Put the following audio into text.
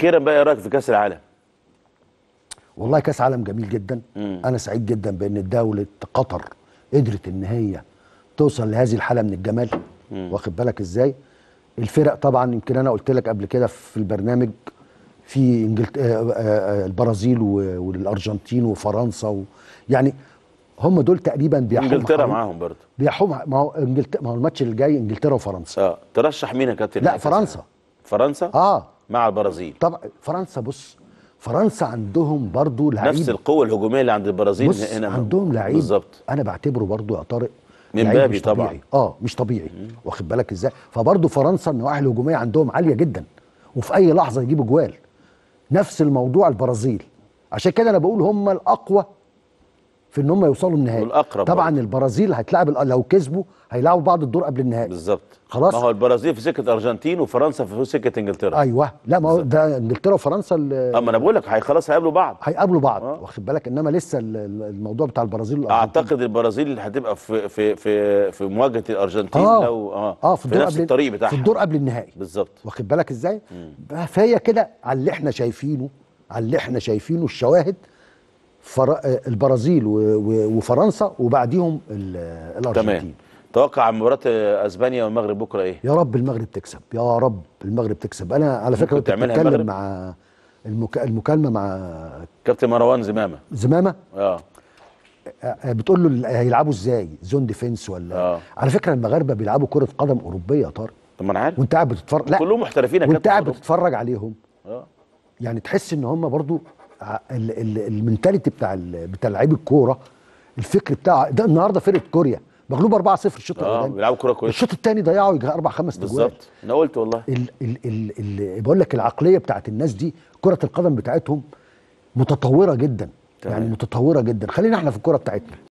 اخيرا بقى ايه رايك في كاس العالم والله كاس عالم جميل جدا مم. انا سعيد جدا بان دوله قطر قدرت ان هي توصل لهذه الحاله من الجمال واخد بالك ازاي الفرق طبعا يمكن انا قلت لك قبل كده في البرنامج في انجلت... آآ آه، آآ آه، آه، البرازيل والارجنتين وفرنسا و... يعني هم دول تقريبا بيحوم انجلترا معاهم برضه بيحوم ما هو انجلت... ما هو الماتش اللي جاي انجلترا وفرنسا اه ترشح مين يا كابتن لا فرنسا فرنسا اه مع البرازيل طبعا فرنسا بص فرنسا عندهم برضو لعيب نفس القوه الهجوميه اللي عند البرازيل بص هنا عندهم لعيب بالظبط انا بعتبره برضو يا طارق من بابي طبعا طبيعي. اه مش طبيعي واخد بالك ازاي فبرضو فرنسا النواحي الهجوميه عندهم عاليه جدا وفي اي لحظه يجيبوا جوال نفس الموضوع البرازيل عشان كده انا بقول هم الاقوى في ان هم يوصلوا النهائي والاقرب طبعا برضه. البرازيل هتلعب لو كسبوا هيلعبوا بعض الدور قبل النهائي بالظبط خلاص ما هو البرازيل في سكه الارجنتين وفرنسا في سكه انجلترا ايوه لا ما هو ده انجلترا وفرنسا اه ما انا بقول لك خلاص هيقابلوا بعض هيقابلوا بعض آه. واخد بالك انما لسه الموضوع بتاع البرازيل والارجنتين اعتقد البرازيل هتبقى في في في في مواجهه الارجنتين آه. لو اه, آه في, في نفس قبل الطريق بتاعها في الدور قبل النهائي بالظبط واخد بالك ازاي؟ فهي كده على اللي احنا شايفينه على اللي احنا شايفينه الشواهد فر... البرازيل و... و... وفرنسا وبعديهم الارجنتين تمام توقع مباراه اسبانيا والمغرب بكره ايه يا رب المغرب تكسب يا رب المغرب تكسب انا على فكره كنت بتكلم مع المك... المكالمه مع كابتن مروان زمامه زمامه اه, آه، بتقول له هيلعبوا ازاي زون ديفنس ولا أوه. على فكره المغاربه بيلعبوا كره قدم اوروبيه يا طارق طب ما انا عارف وانت قاعد بتتفرج لا كلهم محترفين يا كابتن وانت قاعد بتتفرج عليهم اه يعني تحس ان هم برضو المنتاليتي بتاع بتاع لعيب الكوره الفكر بتاع ده النهارده فرقه كوريا مغلوب 4-0 الشوط آه، الاولاني اه بيلعبوا كوره كويسه الشوط الثاني ضيعوا اربع خمس تجوال بالظبط انا قلت والله ال ال ال ال بقول لك العقليه بتاعت الناس دي كره القدم بتاعتهم متطوره جدا طيب. يعني متطوره جدا خلينا احنا في الكره بتاعتنا